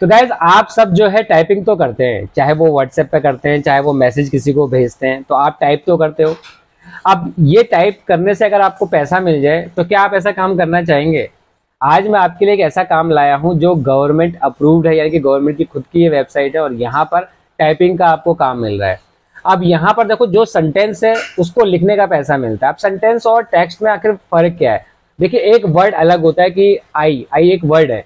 तो गैज आप सब जो है टाइपिंग तो करते हैं चाहे वो व्हाट्सएप पे करते हैं चाहे वो मैसेज किसी को भेजते हैं तो आप टाइप तो करते हो अब ये टाइप करने से अगर आपको पैसा मिल जाए तो क्या आप ऐसा काम करना चाहेंगे आज मैं आपके लिए एक ऐसा काम लाया हूँ जो गवर्नमेंट अप्रूव्ड है यानी कि गवर्नमेंट की खुद की ये वेबसाइट है और यहाँ पर टाइपिंग का आपको काम मिल रहा है अब यहाँ पर देखो जो सेंटेंस है उसको लिखने का पैसा मिलता है अब सेंटेंस और टेक्स्ट में आखिर फर्क क्या है देखिए एक वर्ड अलग होता है कि आई आई एक वर्ड है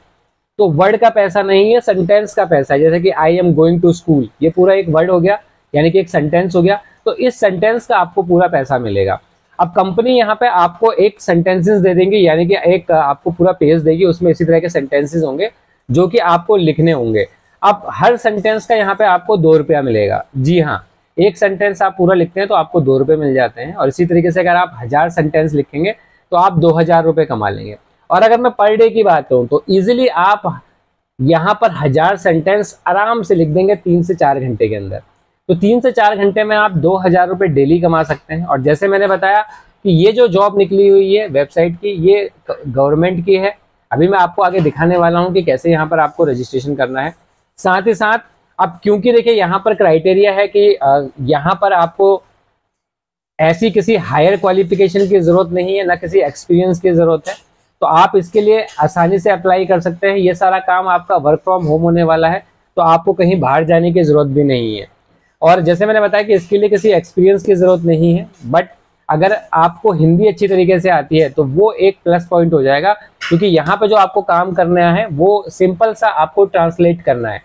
तो वर्ड का पैसा नहीं है सेंटेंस का पैसा है जैसे कि I am going to school ये पूरा एक वर्ड हो गया यानी कि एक सेंटेंस हो गया तो इस सेंटेंस का आपको पूरा पैसा मिलेगा अब कंपनी यहाँ पे आपको एक सेंटेंसेस दे देंगे यानी कि एक आपको पूरा पेज देगी उसमें इसी तरह के सेंटेंसेस होंगे जो कि आपको लिखने होंगे अब हर सेंटेंस का यहाँ पे आपको दो रुपया मिलेगा जी हाँ एक सेंटेंस आप पूरा लिखते हैं तो आपको दो रुपये मिल जाते हैं और इसी तरीके से अगर आप हजार सेंटेंस लिखेंगे तो आप दो हजार रुपये कमा लेंगे और अगर मैं पर डे की बात करूँ तो ईजिली आप यहाँ पर हजार सेंटेंस आराम से लिख देंगे तीन से चार घंटे के अंदर तो तीन से चार घंटे में आप दो हजार रुपये डेली कमा सकते हैं और जैसे मैंने बताया कि ये जो जॉब निकली हुई है वेबसाइट की ये गवर्नमेंट की है अभी मैं आपको आगे दिखाने वाला हूँ कि कैसे यहाँ पर आपको रजिस्ट्रेशन करना है साथ ही साथ अब क्योंकि देखिए यहाँ पर क्राइटेरिया है कि यहाँ पर आपको ऐसी किसी हायर क्वालिफिकेशन की ज़रूरत नहीं है ना किसी एक्सपीरियंस की ज़रूरत है तो आप इसके लिए आसानी से अप्लाई कर सकते हैं ये सारा काम आपका वर्क फ्रॉम होम होने वाला है तो आपको कहीं बाहर जाने की ज़रूरत भी नहीं है और जैसे मैंने बताया कि इसके लिए किसी एक्सपीरियंस की ज़रूरत नहीं है बट अगर आपको हिंदी अच्छी तरीके से आती है तो वो एक प्लस पॉइंट हो जाएगा क्योंकि यहाँ पर जो आपको काम करना है वो सिंपल सा आपको ट्रांसलेट करना है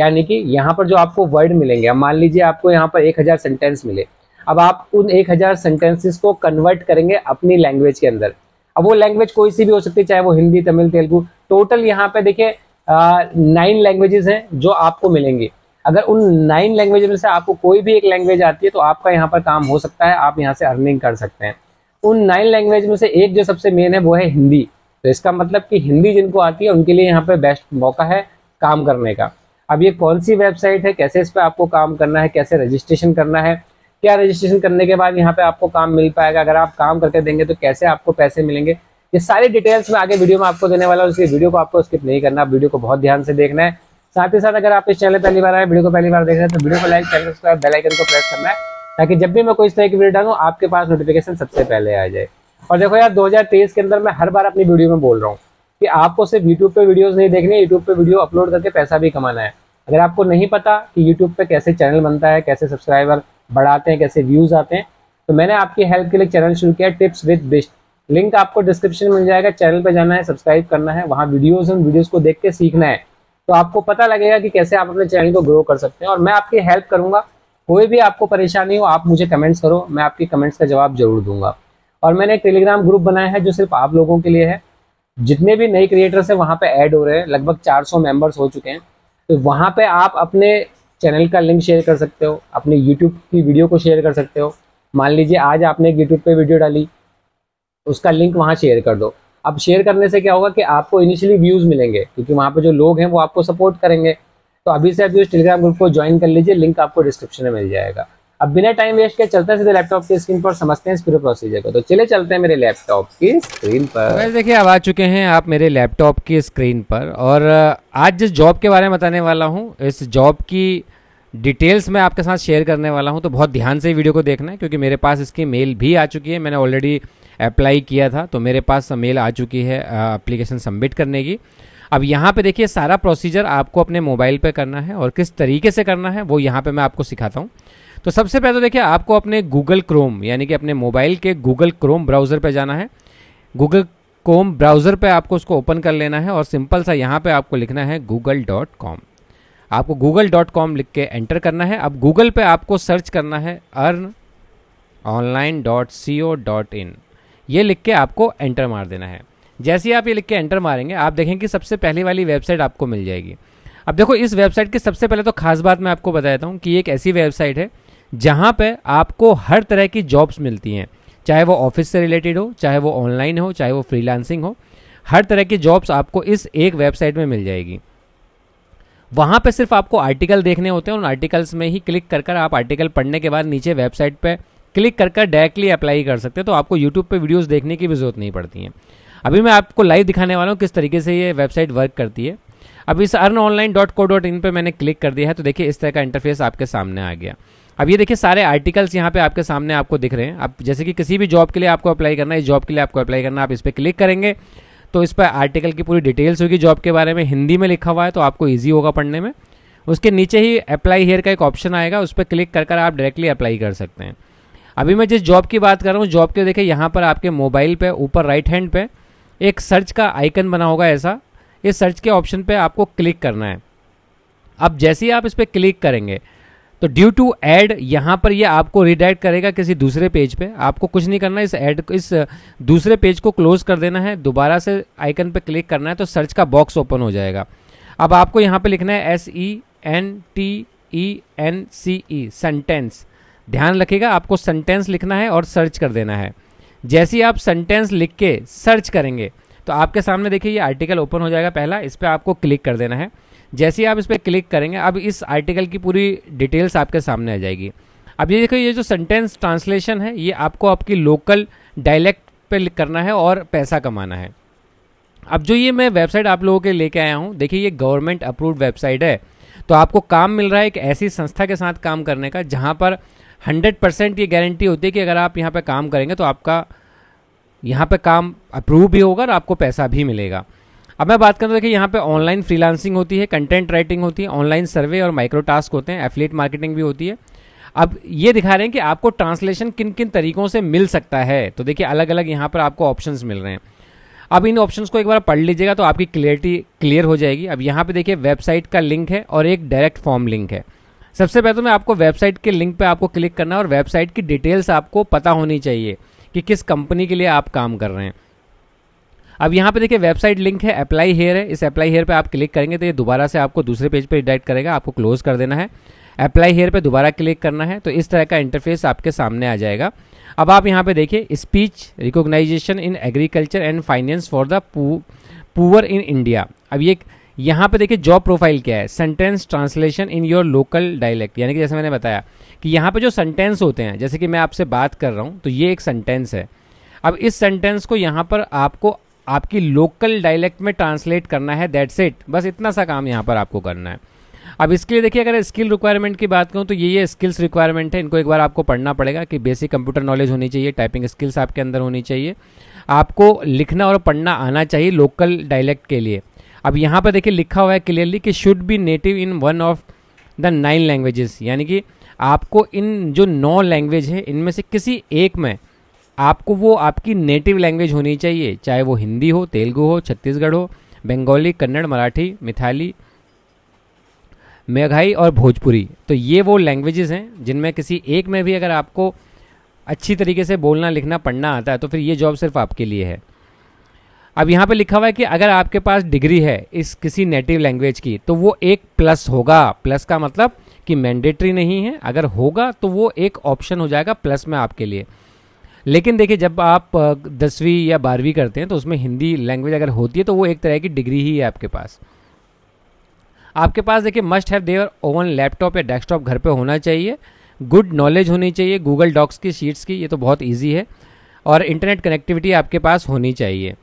यानी कि यहाँ पर जो आपको वर्ड मिलेंगे मान लीजिए आपको यहाँ पर एक हज़ार सेंटेंस मिले अब आप उन एक हज़ार सेंटेंसेस को कन्वर्ट करेंगे अपनी लैंग्वेज के अंदर अब वो लैंग्वेज कोई सी भी हो सकती है चाहे वो हिंदी तमिल तेलुगु टोटल यहाँ पे देखिए नाइन लैंग्वेजेस हैं जो आपको मिलेंगे अगर उन नाइन लैंग्वेज में से आपको कोई भी एक लैंग्वेज आती है तो आपका यहाँ पर काम हो सकता है आप यहाँ से अर्निंग कर सकते हैं उन नाइन लैंग्वेज में से एक जो सबसे मेन है वो है हिंदी तो इसका मतलब कि हिंदी जिनको आती है उनके लिए यहाँ पर बेस्ट मौका है काम करने का अब ये कौन सी वेबसाइट है कैसे इस पर आपको काम करना है कैसे रजिस्ट्रेशन करना है क्या रजिस्ट्रेशन करने के बाद यहाँ पे आपको काम मिल पाएगा अगर आप काम करके देंगे तो कैसे आपको पैसे मिलेंगे ये सारी डिटेल्स मैं आगे वीडियो में आपको देने वाला हूँ इसलिए वीडियो को आपको स्किप नहीं करना वीडियो को बहुत ध्यान से देखना है साथ ही साथ अगर आप इस चैनल पहली बार आए वीडियो को पहली बार देख रहे हैं तो वीडियो को लाइक चैनल सब्सक्राइब बेलाइकन को प्रेस करना है ताकि जब भी मैं कोई इस तरह की वीडियो डालू आपके पास नोटिफिकेशन सबसे पहले आ जाए और देखो यार तेईस के अंदर मैं हर बार अपनी वीडियो में बोल रहा हूँ कि आपको सिर्फ यूट्यूब पे वीडियो नहीं देखने यूट्यूब पे वीडियो अपलोड करके पैसा भी कमाना है अगर आपको नहीं पता कि यूट्यूब पे कैसे चैनल बनता है कैसे सब्सक्राइबर बढ़ाते हैं कैसे व्यूज़ आते हैं तो मैंने आपकी हेल्प के लिए चैनल शुरू किया टिप्स विद बिस्ट लिंक आपको डिस्क्रिप्शन मिल जाएगा चैनल पर जाना है सब्सक्राइब करना है वहाँ वीडियोज़ उन वीडियोज़ को देख के सीखना है तो आपको पता लगेगा कि कैसे आप अपने चैनल को ग्रो कर सकते हैं और मैं आपकी हेल्प करूंगा कोई भी आपको परेशानी हो आप मुझे कमेंट्स करो मैं आपके कमेंट्स का जवाब जरूर दूंगा और मैंने एक टेलीग्राम ग्रुप बनाया है जो सिर्फ आप लोगों के लिए है जितने भी नए क्रिएटर्स हैं वहाँ पे ऐड हो रहे हैं लगभग 400 मेंबर्स हो चुके हैं तो वहाँ पे आप अपने चैनल का लिंक शेयर कर सकते हो अपने यूट्यूब की वीडियो को शेयर कर सकते हो मान लीजिए आज आपने एक यूट्यूब पर वीडियो डाली उसका लिंक वहाँ शेयर कर दो अब शेयर करने से क्या होगा कि आपको इनिशियली व्यूज़ मिलेंगे क्योंकि वहाँ पर जो लोग हैं वो आपको सपोर्ट करेंगे तो अभी से अभी उस टेलीग्राम ग्रुप को ज्वाइन कर लीजिए लिंक आपको डिस्क्रिप्शन में मिल जाएगा अब बिना टाइम वेस्ट के चलते हैं सीधे लैपटॉप की स्क्रीन पर समझते हैं इस पूरे प्रोसीजर को तो चले चलते हैं मेरे लैपटॉप की स्क्रीन पर तो देखिए अब आ चुके हैं आप मेरे लैपटॉप की स्क्रीन पर और आज जिस जॉब के बारे में बताने वाला हूँ इस जॉब की डिटेल्स मैं आपके साथ शेयर करने वाला हूँ तो बहुत ध्यान से वीडियो को देखना है क्योंकि मेरे पास इसकी मेल भी आ चुकी है मैंने ऑलरेडी अप्लाई किया था तो मेरे पास मेल आ चुकी है अप्लीकेशन सबमिट करने की अब यहाँ पे देखिए सारा प्रोसीजर आपको अपने मोबाइल पे करना है और किस तरीके से करना है वो यहाँ पे मैं आपको सिखाता हूँ तो सबसे पहले तो देखिए आपको अपने गूगल क्रोम यानी कि अपने मोबाइल के गूगल क्रोम ब्राउज़र पर जाना है गूगल क्रोम ब्राउज़र पर आपको उसको ओपन कर लेना है और सिंपल सा यहाँ पर आपको लिखना है गूगल डॉट कॉम आपको गूगल डॉट कॉम लिख के एंटर करना है अब गूगल पे आपको सर्च करना है earn online dot C O dot in ये लिख के आपको एंटर मार देना है जैसे ही आप ये लिख के एंटर मारेंगे आप देखेंगे सबसे पहली वाली वेबसाइट आपको मिल जाएगी अब देखो इस वेबसाइट की सबसे पहले तो खास बात मैं आपको बता देता हूँ कि एक ऐसी वेबसाइट है जहाँ पे आपको हर तरह की जॉब्स मिलती हैं चाहे वो ऑफिस से रिलेटेड हो चाहे वो ऑनलाइन हो चाहे वो फ्रीलांसिंग हो हर तरह की जॉब्स आपको इस एक वेबसाइट में मिल जाएगी वहाँ पे सिर्फ आपको आर्टिकल देखने होते हैं उन आर्टिकल्स में ही क्लिक कर कर आप आर्टिकल पढ़ने के बाद नीचे वेबसाइट पे क्लिक कर कर डायरेक्टली अप्लाई कर सकते हैं तो आपको यूट्यूब पे वीडियोस देखने की भी ज़रूरत नहीं पड़ती है अभी मैं आपको लाइव दिखाने वाला हूँ किस तरीके से ये वेबसाइट वर्क करती है अब इस earn online dot co dot in पर मैंने क्लिक कर दिया है तो देखिए इस तरह का इंटरफेस आपके सामने आ गया अब ये देखिए सारे आर्टिकल्स यहाँ पे आपके सामने आपको दिख रहे हैं आप जैसे कि किसी भी जॉब के लिए आपको अप्लाई करना है इस जॉब के लिए आपको अप्लाई करना आप इस पर क्लिक करेंगे तो इस पर आर्टिकल की पूरी डिटेल्स होगी जॉब के बारे में हिंदी में लिखा हुआ है तो आपको ईजी होगा पढ़ने में उसके नीचे ही अप्लाई हेयर का एक ऑप्शन आएगा उस पर क्लिक कर कर आप डायरेक्टली अप्लाई कर सकते हैं अभी मैं जिस जॉब की बात कर रहा हूँ जॉब के देखिए यहाँ पर आपके मोबाइल पे ऊपर राइट हैंड पे एक सर्च का आइकन बना होगा ऐसा इस सर्च के ऑप्शन पे आपको क्लिक करना है अब जैसे ही आप इस पर क्लिक करेंगे तो ड्यू टू एड यहाँ पर ये यह आपको रिडायरेक्ट करेगा किसी दूसरे पेज पे आपको कुछ नहीं करना इस एड इस दूसरे पेज को क्लोज कर देना है दोबारा से आइकन पे क्लिक करना है तो सर्च का बॉक्स ओपन हो जाएगा अब आपको यहाँ पे लिखना है S E N T E N C E sentence ध्यान रखिएगा आपको सेंटेंस लिखना है और सर्च कर देना है जैसे ही आप सेंटेंस लिख के सर्च करेंगे तो आपके सामने देखिए ये आर्टिकल ओपन हो जाएगा पहला इस पर आपको क्लिक कर देना है जैसे ही आप इस पर क्लिक करेंगे अब इस आर्टिकल की पूरी डिटेल्स आपके सामने आ जाएगी अब ये देखो ये जो सेंटेंस ट्रांसलेशन है ये आपको आपकी लोकल डायलैक्ट पे करना है और पैसा कमाना है अब जो ये मैं वेबसाइट आप लोगों के लेके आया हूँ देखिए ये गवर्नमेंट अप्रूव्ड वेबसाइट है तो आपको काम मिल रहा है एक ऐसी संस्था के साथ काम करने का जहाँ पर 100 परसेंट ये गारंटी होती है कि अगर आप यहाँ पर काम करेंगे तो आपका यहाँ पर काम अप्रूव भी होगा और आपको पैसा भी मिलेगा अब मैं बात करूँ देखिए यहाँ पे ऑनलाइन फ्रीलांसिंग होती है कंटेंट राइटिंग होती है ऑनलाइन सर्वे और माइक्रो टास्क होते हैं एफिलेट मार्केटिंग भी होती है अब ये दिखा रहे हैं कि आपको ट्रांसलेशन किन किन तरीकों से मिल सकता है तो देखिए अलग अलग यहाँ पर आपको ऑप्शन मिल रहे हैं अब इन ऑप्शन को एक बार पढ़ लीजिएगा तो आपकी क्लियरिटी क्लियर हो जाएगी अब यहाँ पे देखिए वेबसाइट का लिंक है और एक डायरेक्ट फॉर्म लिंक है सबसे पहले तो मैं आपको वेबसाइट के लिंक पे आपको क्लिक करना है और वेबसाइट की डिटेल्स आपको पता होनी चाहिए कि किस कंपनी के लिए आप काम कर रहे हैं अब यहाँ पे देखिए वेबसाइट लिंक है अप्लाई हेयर है इस अप्लाई हेयर पे आप क्लिक करेंगे तो ये दोबारा से आपको दूसरे पेज पे रिडाइट करेगा आपको क्लोज कर देना है अप्लाई हेयर पे दोबारा क्लिक करना है तो इस तरह का इंटरफेस आपके सामने आ जाएगा अब आप यहाँ पे देखिए speech recognisation in agriculture and finance for the poor in India अब ये यहाँ पे देखिए जॉब प्रोफाइल क्या है sentence translation in your local dialect यानी कि जैसे मैंने बताया कि यहाँ पे जो सेंटेंस होते हैं जैसे कि मैं आपसे बात कर रहा हूँ तो ये एक सेंटेंस है अब इस सेंटेंस को यहाँ पर आपको आपकी लोकल डायलेक्ट में ट्रांसलेट करना है दैट्स इट बस इतना सा काम यहाँ पर आपको करना है अब इसके लिए देखिए अगर स्किल रिक्वायरमेंट की बात करूँ तो ये ये स्किल्स रिक्वायरमेंट है इनको एक बार आपको पढ़ना पड़ेगा कि बेसिक कंप्यूटर नॉलेज होनी चाहिए टाइपिंग स्किल्स आपके अंदर होनी चाहिए आपको लिखना और पढ़ना आना चाहिए लोकल डायलेक्ट के लिए अब यहाँ पर देखिए लिखा हुआ है क्लियरली कि should be native in one of the nine languages यानी कि आपको इन जो नौ लैंग्वेज है इनमें से किसी एक में आपको वो आपकी नेटिव लैंग्वेज होनी चाहिए चाहे वो हिंदी हो तेलुगु हो छत्तीसगढ़ हो बंगाली कन्नड़ मराठी मिथाली मेघाई और भोजपुरी तो ये वो लैंग्वेजेस हैं जिनमें किसी एक में भी अगर आपको अच्छी तरीके से बोलना लिखना पढ़ना आता है तो फिर ये जॉब सिर्फ आपके लिए है अब यहाँ पे लिखा हुआ है कि अगर आपके पास डिग्री है इस किसी नेटिव लैंग्वेज की तो वो एक प्लस होगा प्लस का मतलब कि मैंडेटरी नहीं है अगर होगा तो वो एक ऑप्शन हो जाएगा प्लस में आपके लिए लेकिन देखिए जब आप दसवीं या बारहवीं करते हैं तो उसमें हिंदी लैंग्वेज अगर होती है तो वो एक तरह की डिग्री ही है आपके पास आपके पास देखिए must have there own laptop या डेस्कटॉप घर पे होना चाहिए गुड नॉलेज होनी चाहिए गूगल डॉक्स की शीट्स की ये तो बहुत ईजी है और इंटरनेट कनेक्टिविटी आपके पास होनी चाहिए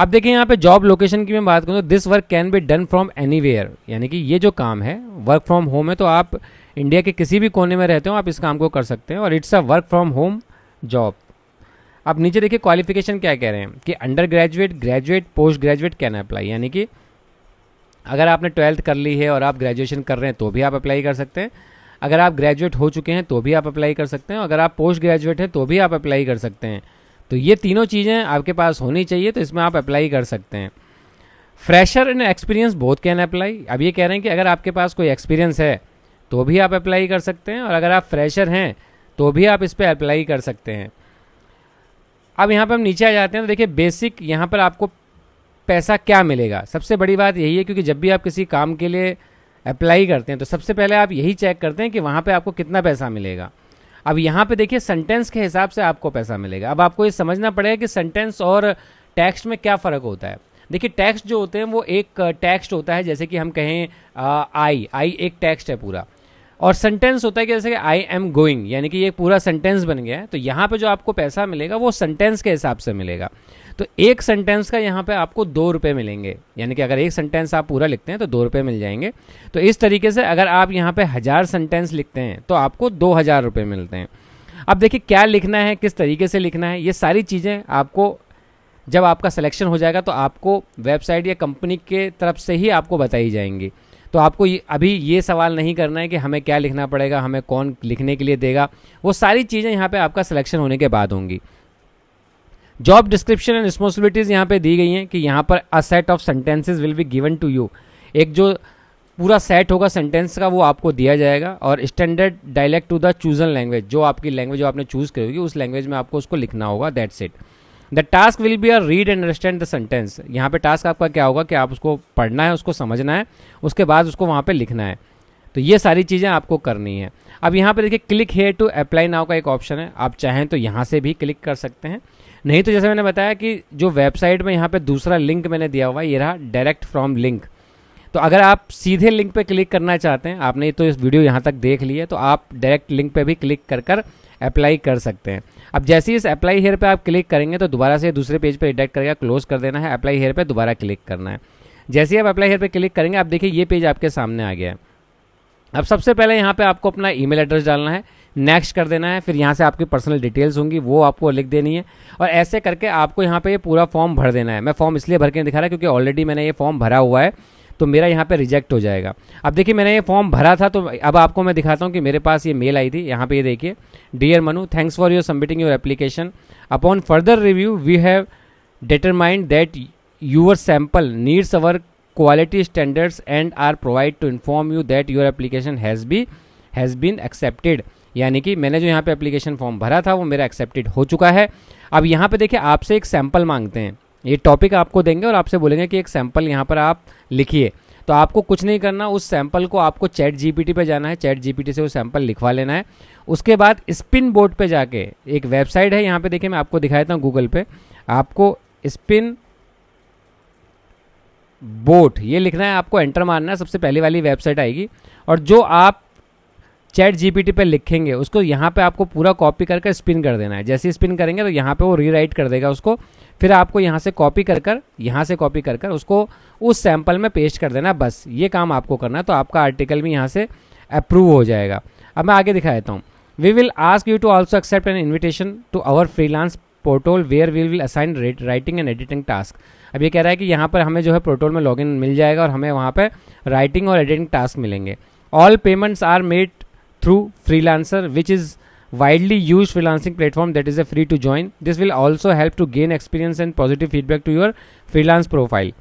अब देखिए यहाँ पे जॉब लोकेशन की मैं बात करूँ तो this work can be done from any यानी कि ये जो काम है वर्क फ्रॉम होम है तो आप इंडिया के किसी भी कोने में रहते हो आप इस काम को कर सकते हैं और it's a work from home job अब नीचे देखिए क्वालिफिकेशन क्या कह रहे हैं कि undergraduate graduate postgraduate can apply यानी कि अगर आपने ट्वेल्थ कर ली है और आप ग्रेजुएशन कर रहे हैं तो भी आप अप्लाई कर सकते हैं अगर आप ग्रेजुएट हो चुके हैं तो भी आप अप्लाई कर सकते हैं अगर आप पोस्ट ग्रेजुएट हैं तो भी आप अप्लाई कर सकते हैं तो ये तीनों चीज़ें आपके पास होनी चाहिए तो इसमें आप अप्लाई कर सकते हैं फ्रेशर इन एक्सपीरियंस बहुत कैन अप्लाई अब ये कह रहे हैं कि अगर आपके पास कोई एक्सपीरियंस है तो भी आप अप्लाई कर सकते हैं और अगर आप फ्रेशर हैं तो भी आप इस पर अप्लाई कर सकते हैं अब यहाँ पर हम नीचे आ जाते हैं तो देखिए बेसिक यहाँ पर आपको पैसा क्या मिलेगा सबसे बड़ी बात यही है क्योंकि जब भी आप किसी काम के लिए अप्लाई करते हैं तो सबसे पहले आप यही चेक करते हैं कि वहाँ पर आपको कितना पैसा मिलेगा अब यहाँ पे देखिए सेंटेंस के हिसाब से आपको पैसा मिलेगा अब आपको ये समझना पड़ेगा कि सेंटेंस और टेक्स्ट में क्या फ़र्क होता है देखिए टेक्स्ट जो होते हैं वो एक टेक्स्ट होता है जैसे कि हम कहें आई आई एक टेक्स्ट है पूरा और सेंटेंस होता है कि जैसे कि आई एम गोइंग यानी कि ये पूरा सेंटेंस बन गया है तो यहाँ पे जो आपको पैसा मिलेगा वो सेंटेंस के हिसाब से मिलेगा तो एक सेंटेंस का यहाँ पे आपको दो रुपये मिलेंगे यानी कि अगर एक सेंटेंस आप पूरा लिखते हैं तो दो रुपये मिल जाएंगे तो इस तरीके से अगर आप यहाँ पे हज़ार सेंटेंस लिखते हैं तो आपको दो हज़ार रुपये मिलते हैं अब देखिए क्या लिखना है किस तरीके से लिखना है ये सारी चीज़ें आपको जब आपका सिलेक्शन हो जाएगा तो आपको वेबसाइट या कंपनी के तरफ से ही आपको बताई जाएंगी तो आपको ये, अभी ये सवाल नहीं करना है कि हमें क्या लिखना पड़ेगा हमें कौन लिखने के लिए देगा वो सारी चीज़ें यहाँ पे आपका सिलेक्शन होने के बाद होंगी जॉब डिस्क्रिप्शन एंड रिस्पॉन्सिबिलिटीज़ यहाँ पे दी गई हैं कि यहाँ पर a set of sentences will be given to you एक जो पूरा सेट होगा सेंटेंस का वो आपको दिया जाएगा और standard dialect to the chosen language जो आपकी लैंग्वेज जो आपने चूज़ करी होगी उस लैंग्वेज में आपको उसको लिखना होगा that's it the task will be are read and understand the sentence यहाँ पे टास्क आपका क्या होगा कि आप उसको पढ़ना है उसको समझना है उसके बाद उसको वहाँ पे लिखना है तो ये सारी चीज़ें आपको करनी है अब यहाँ पे देखिए click here to apply now का एक ऑप्शन है आप चाहें तो यहाँ से भी क्लिक कर सकते हैं नहीं तो जैसे मैंने बताया कि जो वेबसाइट में यहाँ पे दूसरा लिंक मैंने दिया हुआ है ये रहा डायरेक्ट फ्रॉम लिंक तो अगर आप सीधे लिंक पे क्लिक करना चाहते हैं आपने तो इस वीडियो यहाँ तक देख ली है तो आप डायरेक्ट लिंक पे भी क्लिक कर कर अप्लाई कर सकते हैं अब जैसे ही इस अप्लाई हेयर पे आप क्लिक करेंगे तो दोबारा से दूसरे पेज पे रिडेक्ट करेगा क्लोज कर देना है अप्लाई हेयर पे दोबारा क्लिक करना है जैसे ही आप अप्लाई हेयर पे क्लिक करेंगे आप देखिए ये पेज आपके सामने आ गया है अब सबसे पहले यहाँ पे आपको अपना ईमेल एड्रेस डालना है नेक्स्ट कर देना है फिर यहाँ से आपकी पर्सनल डिटेल्स होंगी वो आपको लिख देनी है और ऐसे करके आपको यहाँ पे ये पूरा फॉर्म भर देना है मैं फॉर्म इसलिए भर के दिखा रहा क्योंकि ऑलरेडी मैंने ये फॉर्म भरा हुआ है तो मेरा यहाँ पर रिजेक्ट हो जाएगा अब देखिए मैंने ये फॉर्म भरा था तो अब आपको मैं दिखाता हूँ कि मेरे पास ये मेल आई थी यहाँ पर ये देखिए dear Manu thanks for your submitting your application upon further review we have determined that your sample needs our quality standards and are provide to inform you that your application has be has been accepted यानी कि मैंने जो यहाँ पे application form भरा था वो मेरा एक्सेप्टेड हो चुका है अब यहाँ पे देखिए आपसे एक सैंपल मांगते हैं ये टॉपिक आपको देंगे और आपसे बोलेंगे कि एक सैम्पल यहाँ पर आप लिखिए तो आपको कुछ नहीं करना उस सैंपल को आपको चैट जीपीटी पे जाना है चैट जीपीटी से वो सैंपल लिखवा लेना है उसके बाद स्पिन बोर्ड पे जाके एक वेबसाइट है यहाँ पे देखिए मैं आपको दिखाया हूँ गूगल पे आपको स्पिन बोट ये लिखना है आपको एंटर मारना है सबसे पहले वाली वेबसाइट आएगी और जो आप चैट जीपीटी पे लिखेंगे उसको यहाँ पे आपको पूरा कॉपी करके स्पिन कर देना है जैसे स्पिन करेंगे तो यहाँ पे वो रीराइट कर देगा उसको फिर आपको यहाँ से कॉपी कर कर यहाँ से कॉपी कर कर उसको उस सैंपल में पेस्ट कर देना बस ये काम आपको करना है तो आपका आर्टिकल भी यहाँ से अप्रूव हो जाएगा अब मैं आगे दिखा देता हूँ we will ask you to also accept an invitation to our freelance portal where we will assign writing and editing task अब ये कह रहा है कि यहाँ पर हमें जो है पोर्टल में लॉगिन मिल जाएगा और हमें वहाँ पर राइटिंग और एडिटिंग टास्क मिलेंगे all payments are made through freelancer which is widely used freelancing platform that is a free to join. This will also help to gain experience and positive feedback to your freelance profile.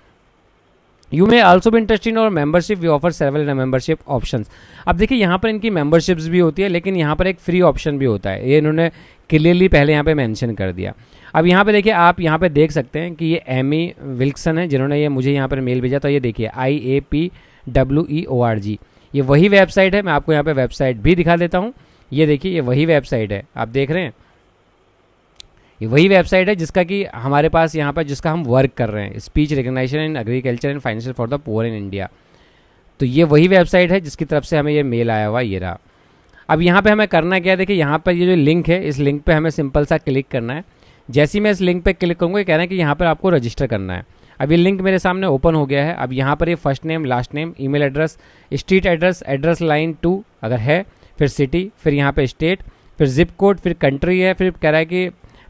You may also भी interesting और membership we offer several membership option अब देखिए यहाँ पर इनकी memberships भी होती है लेकिन यहाँ पर एक फ्री ऑप्शन भी होता है ये इन्होंने क्लियरली पहले यहाँ पे मेंशन कर दिया अब यहाँ पे देखिए आप यहाँ पे देख सकते हैं कि ये एमी विल्कसन है जिन्होंने ये मुझे यहाँ पर मेल भेजा तो ये देखिए I A P W E O R G ये वही वेबसाइट है मैं आपको यहाँ पर वेबसाइट भी दिखा देता हूँ ये देखिए ये वही वेबसाइट है आप देख रहे हैं ये वही वेबसाइट है जिसका कि हमारे पास यहाँ पर जिसका हम वर्क कर रहे हैं speech recognisation in agriculture and financial for the poor in India तो ये वही वेबसाइट है जिसकी तरफ से हमें ये मेल आया हुआ ये रहा अब यहाँ पे हमें करना क्या है देखिए यहाँ पर ये जो लिंक है इस लिंक पे हमें सिंपल सा क्लिक करना है जैसे ही मैं इस लिंक पे क्लिक करूँगा कह रहे हैं कि यहाँ पर आपको रजिस्टर करना है अब ये लिंक मेरे सामने ओपन हो गया है अब यहाँ पर ये first name last name email address street address address line two अगर है फिर सिटी फिर यहाँ पे स्टेट फिर जिप कोड फिर कंट्री है फिर कह रहा है कि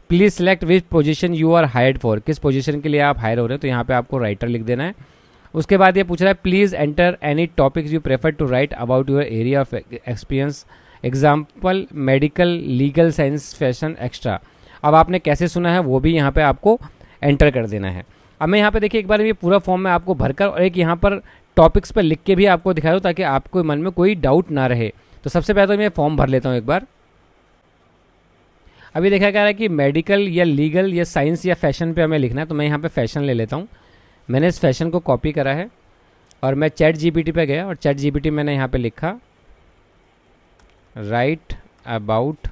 please select which position you are hired for किस पोजीशन के लिए आप हायर हो रहे हो तो यहाँ पे आपको राइटर लिख देना है उसके बाद ये पूछ रहा है please enter any topics you prefer to write about your area of experience example medical legal science fashion extra अब आपने कैसे सुना है वो भी यहाँ पर आपको एंटर कर देना है अब मैं यहाँ पे देखिए एक बार ये पूरा फॉर्म में आपको भरकर और एक यहाँ पर टॉपिक्स पर लिख के भी आपको दिखा दूँ ताकि आपको मन में कोई डाउट ना रहे तो सबसे पहले तो मैं फॉर्म भर लेता हूँ एक बार अभी देखा जा रहा है कि मेडिकल या लीगल या साइंस या फैशन पे हमें लिखना है तो मैं यहाँ पे फैशन ले लेता हूँ मैंने इस फैशन को कॉपी करा है और मैं चैट जीपीटी पे गया और चैट जीपीटी मैंने यहाँ पे लिखा write about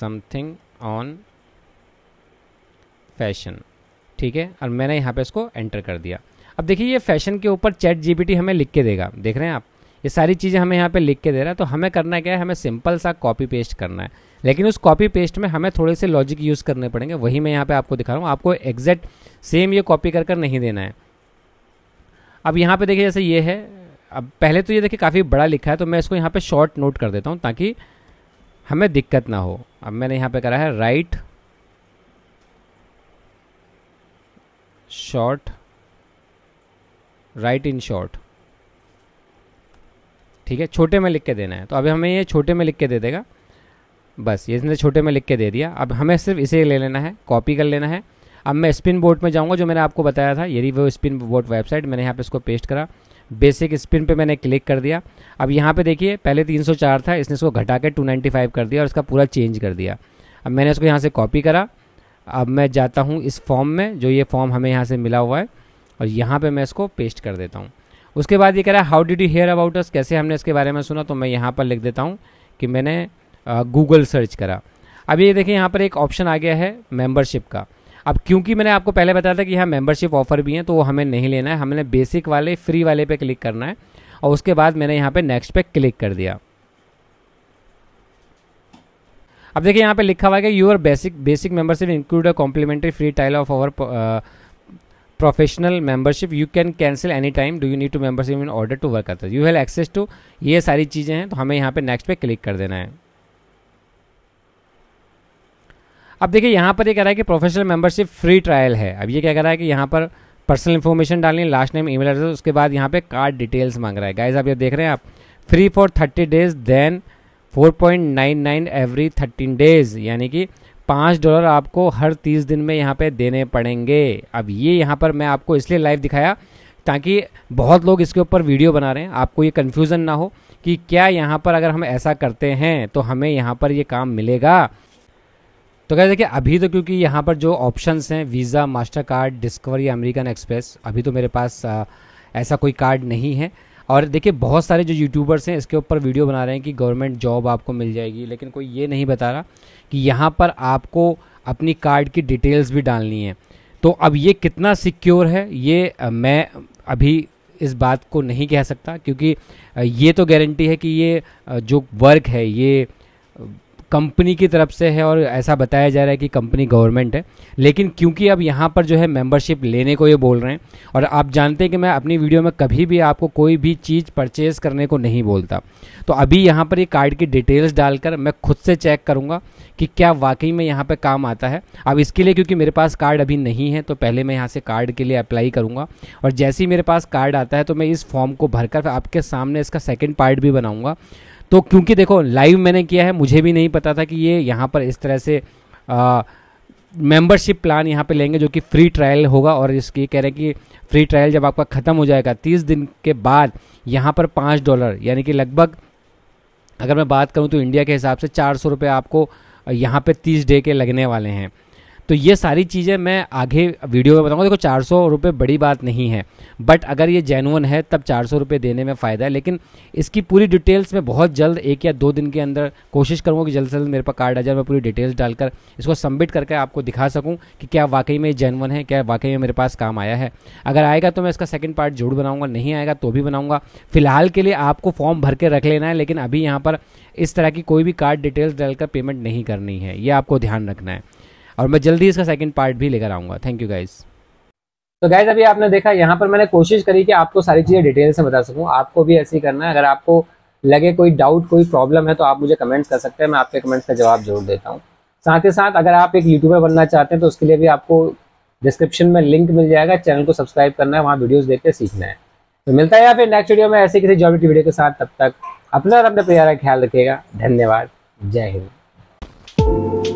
something on fashion ठीक है और मैंने यहाँ पे इसको एंटर कर दिया अब देखिए ये फैशन के ऊपर चैट जीपीटी हमें लिख के देगा देख रहे हैं आप ये सारी चीज़ें हमें यहाँ पे लिख के दे रहा है तो हमें करना क्या है हमें सिंपल सा कॉपी पेस्ट करना है लेकिन उस कॉपी पेस्ट में हमें थोड़े से लॉजिक यूज़ करने पड़ेंगे वही मैं यहाँ पे आपको दिखा रहा हूँ आपको एग्जैक्ट सेम ये कॉपी कर कर नहीं देना है अब यहाँ पे देखिए जैसे ये है अब पहले तो ये देखिए काफ़ी बड़ा लिखा है तो मैं इसको यहाँ पर शॉर्ट नोट कर देता हूँ ताकि हमें दिक्कत ना हो अब मैंने यहाँ पर करा है write short write in short ठीक है छोटे में लिख के देना है तो अभी हमें ये छोटे में लिख के दे देगा बस ये इसने छोटे में लिख के दे दिया अब हमें सिर्फ इसे ले लेना है कॉपी कर लेना है अब मैं स्पिन बोर्ड में जाऊँगा जो मैंने आपको बताया था यही वो स्पिन बोर्ड वेबसाइट मैंने यहाँ पर इसको पेस्ट करा बेसिक स्पिन पे मैंने क्लिक कर दिया अब यहाँ पे देखिए पहले 304 था इसने इसको घटा के 295 कर दिया और इसका पूरा चेंज कर दिया अब मैंने इसको यहाँ से कॉपी करा अब मैं जाता हूँ इस फॉर्म में जो ये फॉर्म हमें यहाँ से मिला हुआ है और यहाँ पे मैं इसको पेस्ट कर देता हूँ उसके बाद ये कह रहा है how did you hear about us कैसे हमने इसके बारे में सुना तो मैं यहाँ पर लिख देता हूँ कि मैंने गूगल सर्च करा अब ये देखिए यहाँ पर एक ऑप्शन आ गया है मेम्बरशिप का अब क्योंकि मैंने आपको पहले बताया था कि यहाँ मेम्बरशिप ऑफर भी हैं तो वो हमें नहीं लेना है हमने बेसिक वाले फ्री वाले पे क्लिक करना है और उसके बाद मैंने यहाँ पे नेक्स्ट पे क्लिक कर दिया अब देखिए यहाँ पे लिखा हुआ है कि your basic basic membership include a complimentary free trial of our professional membership you can cancel any time do you need to membership in order to work others you have access to ये सारी चीज़ें हैं तो हमें यहाँ पे next पे click कर देना है अब देखिए यहाँ पर ये कह रहा है कि प्रोफेशनल मेंबरशिप फ्री ट्रायल है अब ये क्या कह रहा है कि यहाँ पर पर्सनल इन्फॉर्मेशन डालनी है लास्ट नेम ईमेल एड्रेस उसके बाद यहाँ पे कार्ड डिटेल्स मांग रहा है गाइज आप ये देख रहे हैं आप free for thirty days then four point nine nine every thirteen days यानी कि पाँच डॉलर आपको हर तीस दिन में यहाँ पे देने पड़ेंगे अब ये यहाँ पर मैं आपको इसलिए लाइव दिखाया ताकि बहुत लोग इसके ऊपर वीडियो बना रहे हैं आपको ये कन्फ्यूज़न ना हो कि क्या यहाँ पर अगर हम ऐसा करते हैं तो हमें यहाँ पर ये काम मिलेगा तो कह देखिए अभी तो क्योंकि यहाँ पर जो ऑप्शंस हैं visa mastercard discover American express अभी तो मेरे पास ऐसा कोई कार्ड नहीं है और देखिए बहुत सारे जो यूट्यूबर्स हैं इसके ऊपर वीडियो बना रहे हैं कि गवर्नमेंट जॉब आपको मिल जाएगी लेकिन कोई ये नहीं बता रहा कि यहाँ पर आपको अपनी कार्ड की डिटेल्स भी डालनी है तो अब ये कितना सिक्योर है ये मैं अभी इस बात को नहीं कह सकता क्योंकि ये तो गारंटी है कि ये जो वर्क है ये कंपनी की तरफ से है और ऐसा बताया जा रहा है कि कंपनी गवर्नमेंट है लेकिन क्योंकि अब यहाँ पर जो है मेंबरशिप लेने को ये बोल रहे हैं और आप जानते हैं कि मैं अपनी वीडियो में कभी भी आपको कोई भी चीज़ परचेज़ करने को नहीं बोलता तो अभी यहाँ पर ये कार्ड की डिटेल्स डालकर मैं खुद से चेक करूँगा कि क्या वाकई में यहाँ पर काम आता है अब इसके लिए क्योंकि मेरे पास कार्ड अभी नहीं है तो पहले मैं यहाँ से कार्ड के लिए अप्लाई करूँगा और जैसे ही मेरे पास कार्ड आता है तो मैं इस फॉर्म को भरकर आपके सामने इसका सेकेंड पार्ट भी बनाऊँगा तो क्योंकि देखो लाइव मैंने किया है मुझे भी नहीं पता था कि ये यहाँ पर इस तरह से मेंबरशिप प्लान यहाँ पे लेंगे जो कि फ्री ट्रायल होगा और इसकी कह रहे हैं कि फ्री ट्रायल जब आपका ख़त्म हो जाएगा तीस दिन के बाद यहाँ पर पाँच डॉलर यानी कि लगभग अगर मैं बात करूँ तो इंडिया के हिसाब से चार सौ रुपये आपको यहाँ पे तीस डे के लगने वाले हैं तो ये सारी चीज़ें मैं आगे वीडियो में बताऊँगा देखो चार सौ रुपये बड़ी बात नहीं है बट अगर ये जेनुअन है तब चार सौ रुपये देने में फ़ायदा है लेकिन इसकी पूरी डिटेल्स मैं बहुत जल्द एक या दो दिन के अंदर कोशिश करूँगा कि जल्द से जल्द मेरे पास कार्ड आ जाए मैं पूरी डिटेल्स डालकर इसको सबमिट करके आपको दिखा सकूँ कि क्या वाकई में जेनुअन है क्या वाकई में मेरे पास काम आया है अगर आएगा तो मैं इसका सेकेंड पार्ट जरूर बनाऊँगा नहीं आएगा तो भी बनाऊँगा फिलहाल के लिए आपको फॉर्म भर के रख लेना है लेकिन अभी यहाँ पर इस तरह की कोई भी कार्ड डिटेल्स डालकर पेमेंट नहीं करनी है ये आपको ध्यान रखना है और मैं जल्दी इसका सेकेंड पार्ट भी लेकर आऊँगा थैंक यू गाइज़ तो गाइज अभी आपने देखा यहाँ पर मैंने कोशिश करी कि आपको सारी चीज़ें डिटेल से बता सकूँ आपको भी ऐसे ही करना है अगर आपको लगे कोई डाउट कोई प्रॉब्लम है तो आप मुझे कमेंट्स कर सकते हैं मैं आपके कमेंट्स का जवाब जरूर देता हूँ साथ ही साथ अगर आप एक यूट्यूबर बनना चाहते हैं तो उसके लिए भी आपको डिस्क्रिप्शन में लिंक मिल जाएगा चैनल को सब्सक्राइब करना है वहाँ वीडियोज़ देख के सीखना है तो मिलता है या फिर नेक्स्ट वीडियो में ऐसे किसी जॉब वीडियो के साथ तब तक अपना और अपने प्यारा ख्याल रखिएगा धन्यवाद जय हिंद